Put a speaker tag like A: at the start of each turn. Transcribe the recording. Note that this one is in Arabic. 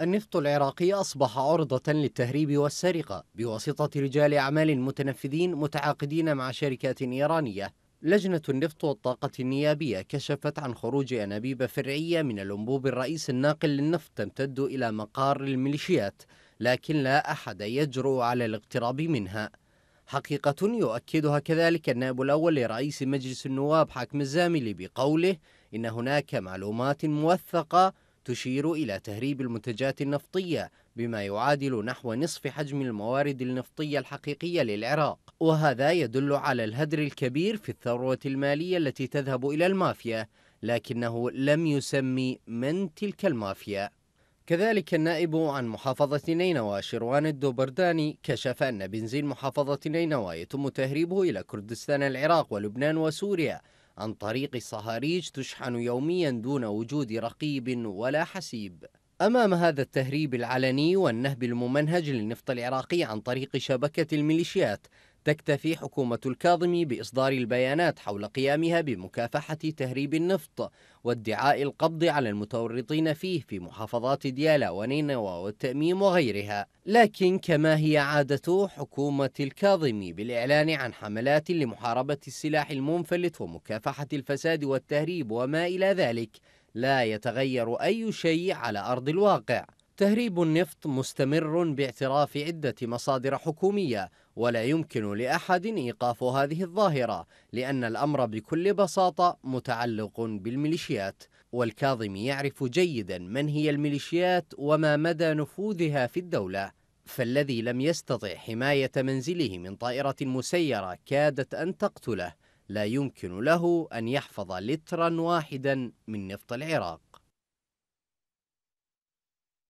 A: النفط العراقي أصبح عرضة للتهريب والسرقة بواسطة رجال أعمال متنفذين متعاقدين مع شركات إيرانية لجنة النفط والطاقة النيابية كشفت عن خروج أنابيب فرعية من الأنبوب الرئيس الناقل للنفط تمتد إلى مقار الميليشيات لكن لا أحد يجرؤ على الاقتراب منها حقيقة يؤكدها كذلك النائب الأول لرئيس مجلس النواب حكم الزاملي بقوله إن هناك معلومات موثقة تشير إلى تهريب المنتجات النفطية بما يعادل نحو نصف حجم الموارد النفطية الحقيقية للعراق وهذا يدل على الهدر الكبير في الثروة المالية التي تذهب إلى المافيا لكنه لم يسمي من تلك المافيا كذلك النائب عن محافظة نينوى شروان الدوبرداني كشف أن بنزين محافظة نينوى يتم تهريبه إلى كردستان العراق ولبنان وسوريا عن طريق صهاريج تشحن يوميا دون وجود رقيب ولا حسيب أمام هذا التهريب العلني والنهب الممنهج للنفط العراقي عن طريق شبكة الميليشيات تكتفي حكومة الكاظم بإصدار البيانات حول قيامها بمكافحة تهريب النفط وادعاء القبض على المتورطين فيه في محافظات ديالا ونينوى والتأميم وغيرها لكن كما هي عادة حكومة الكاظم بالإعلان عن حملات لمحاربة السلاح المنفلت ومكافحة الفساد والتهريب وما إلى ذلك لا يتغير أي شيء على أرض الواقع تهريب النفط مستمر باعتراف عدة مصادر حكومية ولا يمكن لأحد إيقاف هذه الظاهرة لأن الأمر بكل بساطة متعلق بالميليشيات والكاظمي يعرف جيدا من هي الميليشيات وما مدى نفوذها في الدولة فالذي لم يستطع حماية منزله من طائرة مسيرة كادت أن تقتله لا يمكن له أن يحفظ لترا واحدا من نفط العراق